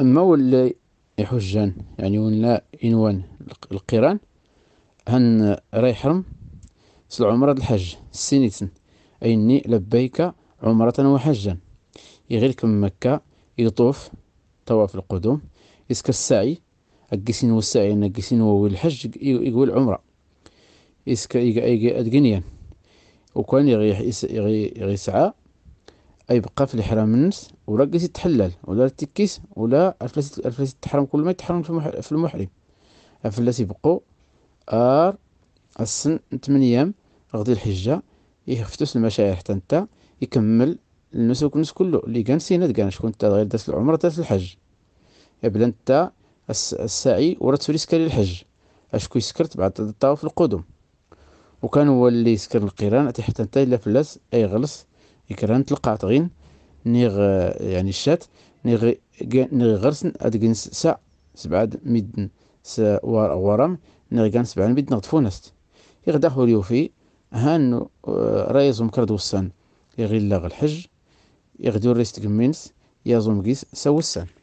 أما ولا يحجان يعني ولا إنوان القران هن رايحرم سل عمرة الحج سينيتن أيني لبيك عمرة وحجا يغير كم مكة يطوف طواف القدوم يسكر السعي أقسين والسعي أن أقسين وهو الحج يقول عمرة يسكر يقى يقى وكان يغي يغي يسعى اي بقى في الحرام النفس ولا جالس يتحلل ولا تكيس ولا الفلاس تحرم كل ما يتحرم في المحرم الفلاس يبقوا ار السن 8 ايام غدي الحجه يخفتوس المشاعر حتى نتا يكمل النسك النس كله اللي كان سينات كان شكون انت غير داس العمره داس الحج بلا نتا السعي ورا تسوري سكري الحج اشكو يسكر تبع في القدم وكان هو اللي يسكر القران حتى نتا الا فلاس غلس يكرهن تلقى طغين نيغ يعني الشات نيغ نيغ غرسن ادقن سا سبعة ميدن سا ورم نيغ كان سبعة ميدن غدفونست يغدا هوريوفي هان آه، رايز كرد وسان يغيلاغ الحج يغدو ريست كمينس يازوم كيس سا وسان